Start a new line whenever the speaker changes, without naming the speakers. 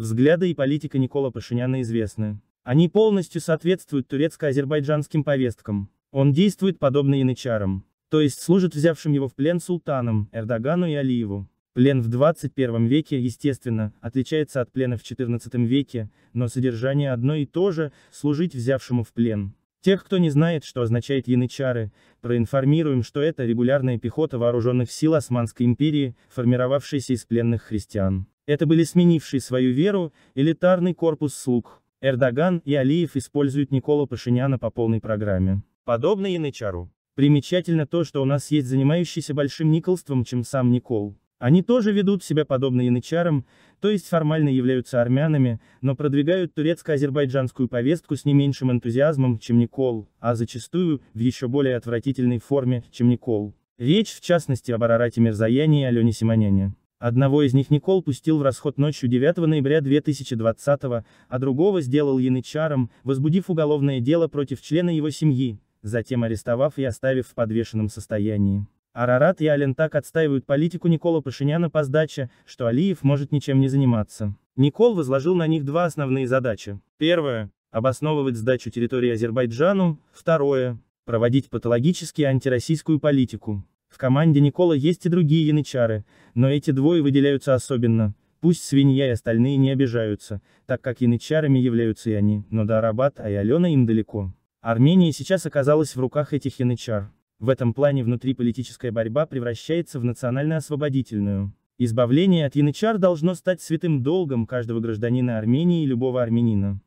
Взгляды и политика Никола Пашиняна известны. Они полностью соответствуют турецко-азербайджанским повесткам. Он действует подобно янычарам, то есть служит взявшим его в плен султанам, Эрдогану и Алиеву. Плен в 21 веке, естественно, отличается от плена в 14 веке, но содержание одно и то же, служить взявшему в плен. Тех, кто не знает, что означает янычары, проинформируем, что это регулярная пехота вооруженных сил Османской империи, формировавшаяся из пленных христиан. Это были сменившие свою веру, элитарный корпус слуг. Эрдоган и Алиев используют Никола Пашиняна по полной программе. Подобно Янычару. Примечательно то, что у нас есть занимающийся большим николством, чем сам Никол. Они тоже ведут себя подобно янычарам, то есть формально являются армянами, но продвигают турецко-азербайджанскую повестку с не меньшим энтузиазмом, чем Никол, а зачастую, в еще более отвратительной форме, чем Никол. Речь в частности об Арарате Мирзаяне и Алене Симоняне. Одного из них Никол пустил в расход ночью 9 ноября 2020 а другого сделал янычаром, возбудив уголовное дело против члена его семьи, затем арестовав и оставив в подвешенном состоянии. Арарат и Ален так отстаивают политику Никола Пашиняна по сдаче, что Алиев может ничем не заниматься. Никол возложил на них два основные задачи. Первое – обосновывать сдачу территории Азербайджану, второе – проводить патологически антироссийскую политику. В команде Никола есть и другие янычары, но эти двое выделяются особенно. Пусть свинья и остальные не обижаются, так как янычарами являются и они, но до Арабат, а и Алена им далеко. Армения сейчас оказалась в руках этих янычар. В этом плане внутриполитическая борьба превращается в национально-освободительную. Избавление от янычар должно стать святым долгом каждого гражданина Армении и любого армянина.